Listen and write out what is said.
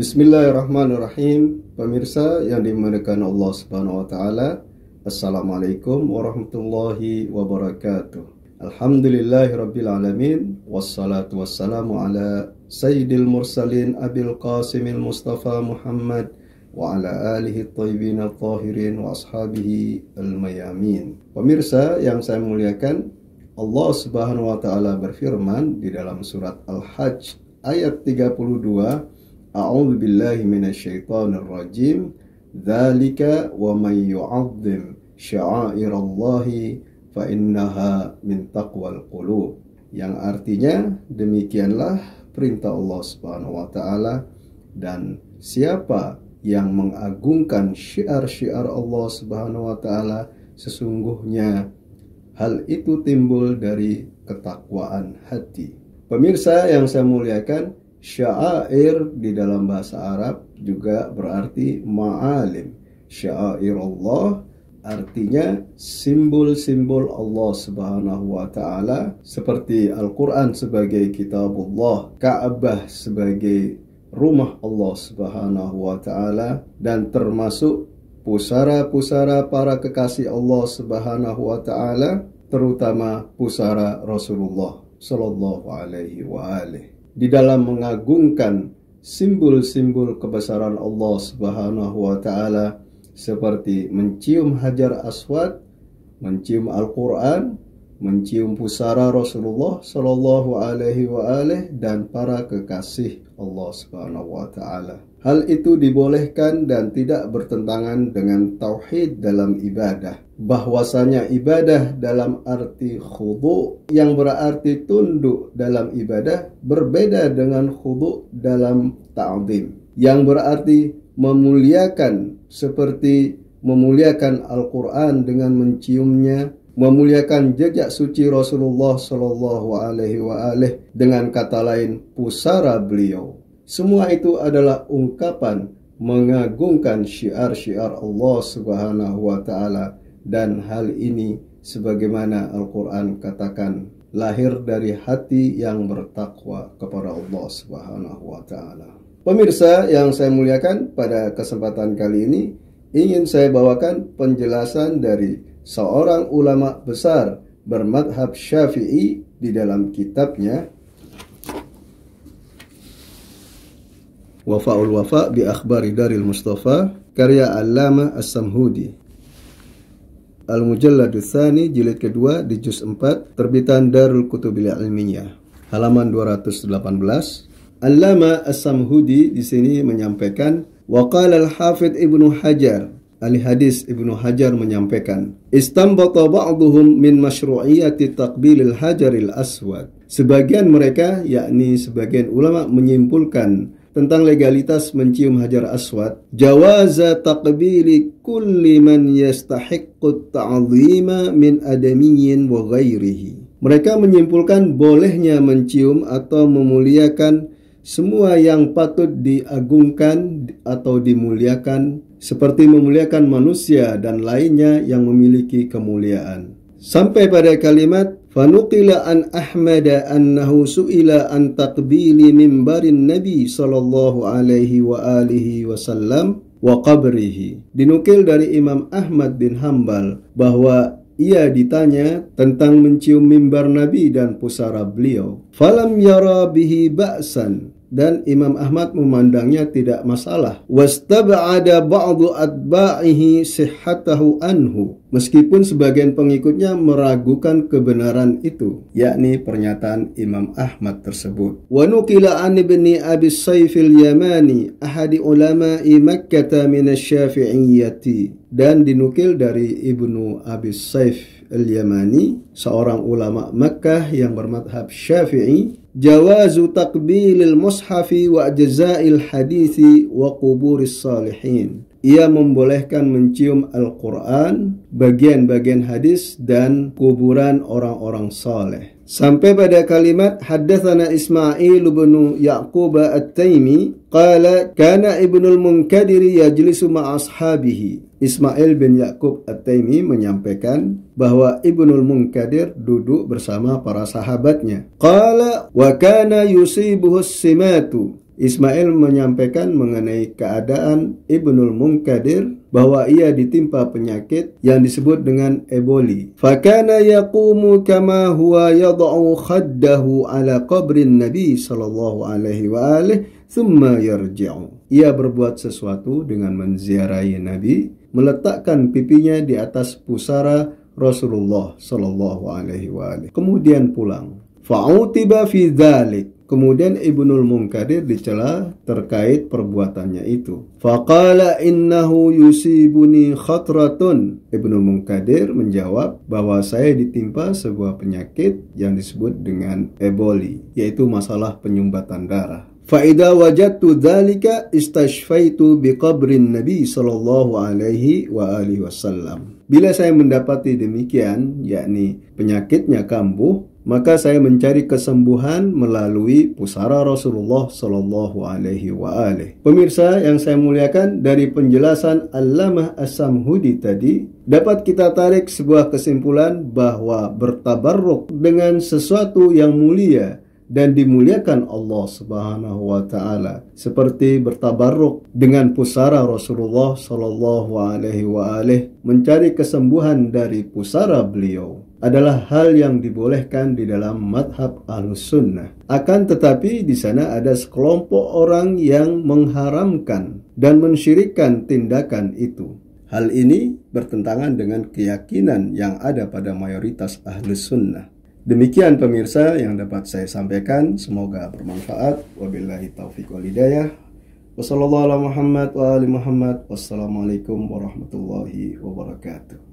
Bismillahirrahmanirrahim. Pemirsa yang dimuliakan Allah Subhanahu wa taala. Assalamualaikum warahmatullahi wabarakatuh. Alhamdulillahirabbil alamin wassalatu wassalamu ala sayyidil mursalin Abil Qasimil Mustafa Muhammad wa ala alihi tayyibin tahirin wa ashabihi al mayamin. Pemirsa yang saya muliakan, Allah Subhanahu wa taala berfirman di dalam surat Al-Hajj ayat 32 A'udzu billahi minasyaitonir rajim. Dzalika wa may yu'azzim sya'airallahi fa innaha min taqwal qulub. Yang artinya demikianlah perintah Allah Subhanahu wa taala dan siapa yang mengagungkan syiar-syiar Allah Subhanahu wa taala sesungguhnya hal itu timbul dari ketakwaan hati. Pemirsa yang saya muliakan, Syair di dalam bahasa Arab juga berarti ma'alim. Syair Allah artinya simbol-simbol Allah Subhanahu wa taala seperti Al-Qur'an sebagai kitabullah, Ka'bah sebagai rumah Allah Subhanahu wa taala dan termasuk pusara-pusara para kekasih Allah Subhanahu wa taala terutama pusara Rasulullah sallallahu alaihi wa alihi di dalam mengagungkan simbol-simbol kebesaran Allah Subhanahu wa taala seperti mencium Hajar Aswad, mencium Al-Qur'an, mencium pusara Rasulullah sallallahu alaihi wa dan para kekasih Allah Subhanahu wa taala. Hal itu dibolehkan dan tidak bertentangan dengan tauhid dalam ibadah. Bahwasanya ibadah dalam arti khudu yang berarti tunduk dalam ibadah berbeda dengan khudu dalam ta'zim yang berarti memuliakan seperti memuliakan Al-Qur'an dengan menciumnya memuliakan jejak suci Rasulullah Shallallahu Alaihi Wasallam dengan kata lain pusara beliau. Semua itu adalah ungkapan mengagungkan syiar-syiar Allah Subhanahu wa taala dan hal ini sebagaimana Al-Qur'an katakan lahir dari hati yang bertakwa kepada Allah Subhanahu wa taala. Pemirsa yang saya muliakan pada kesempatan kali ini ingin saya bawakan penjelasan dari seorang ulama besar bermadhab syafi'i di dalam kitabnya Wafa'ul Wafa bi akhbari daril Mustafa karya Allama As-Samhudi Al-Mujallad Tsani jilid kedua di juz 4 terbitan Darul Kutubil Ilmiyah halaman 218 Allama As-Samhudi di sini menyampaikan wa qala Al-Hafidz Ibnu Hajar Ali hadis Ibnu Hajar menyampaikan, "Istambata ba'dhum min masyru'iyyati taqbilil hajaril aswad." Sebagian mereka, yakni sebagian ulama menyimpulkan tentang legalitas mencium hajar aswad, jawaza taqbili kulli man yastahiqqu ta'zima min adamiyyin wa ghairihi. Mereka menyimpulkan bolehnya mencium atau memuliakan semua yang patut diagungkan atau dimuliakan, seperti memuliakan manusia dan lainnya yang memiliki kemuliaan. Sampai pada kalimat Fanuqila an Ahmad annahu su'ila an taqbili mimbarin Nabi sallallahu alaihi wa alihi wasallam wa qabrihi. Dinukil dari Imam Ahmad bin Hambal bahwa ia ditanya tentang mencium mimbar Nabi dan pusara beliau. Falam yara bihi ba'san dan Imam Ahmad memandangnya tidak masalah. Wastab'ada ba'du atba'ihi sihhatahu anhu. Meskipun sebagian pengikutnya meragukan kebenaran itu, yakni pernyataan Imam Ahmad tersebut. Wa nuqila an ibn Abi Saif al-Yamani ahadi ulama Makkah min asy dan dinukil dari Ibnu Abi Saif al-Yamani, seorang ulama Makkah yang bermadhab Syafi'i jawazu takbilil mushafi wa jazail hadithi wa kuburis salihin. Ia membolehkan mencium Al-Quran, bagian-bagian hadis, dan kuburan orang-orang saleh. Sampai pada kalimat haddatsana Ismail bin Yaqub At-Taimi qala kana Ibnu Al-Munkadir yajlisu ma ashabihi. Ismail bin Yaqub At-Taimi menyampaikan bahwa Ibnu Al-Munkadir duduk bersama para sahabatnya. Qala wa kana yusibuhu simatu Ismail menyampaikan mengenai keadaan Ibnul Munkadir bahwa ia ditimpa penyakit yang disebut dengan eboli. Fakana yaqumu kama huwa yad'u khaddahu ala qabrin Nabi sallallahu alaihi wa alihi thumma yarji'u. Ia berbuat sesuatu dengan menziarahi Nabi, meletakkan pipinya di atas pusara Rasulullah sallallahu alaihi wa alihi. Kemudian pulang. Fa'utiba fi dhalik. Kemudian Ibnu Munkadir dicela terkait perbuatannya itu. Faqala innahu yusibuni khatratun. Ibnu Munkadir menjawab bahwa saya ditimpa sebuah penyakit yang disebut dengan eboli, yaitu masalah penyumbatan darah. Faida wajatu dzalika istashfaitu biqabrin Nabi sallallahu alaihi wa alihi wasallam. Bila saya mendapati demikian, yakni penyakitnya kambuh, maka saya mencari kesembuhan melalui pusara Rasulullah Shallallahu Alaihi Wasallam. Pemirsa yang saya muliakan dari penjelasan Allamah As-Samhudi tadi dapat kita tarik sebuah kesimpulan bahwa bertabarruk dengan sesuatu yang mulia dan dimuliakan Allah Subhanahu wa taala seperti bertabarruk dengan pusara Rasulullah sallallahu alaihi wa alih mencari kesembuhan dari pusara beliau adalah hal yang dibolehkan di dalam madhab al sunnah. Akan tetapi di sana ada sekelompok orang yang mengharamkan dan mensyirikan tindakan itu. Hal ini bertentangan dengan keyakinan yang ada pada mayoritas ahlus sunnah. Demikian pemirsa yang dapat saya sampaikan. Semoga bermanfaat. Wabillahi taufiq wal Wassalamualaikum warahmatullahi wabarakatuh.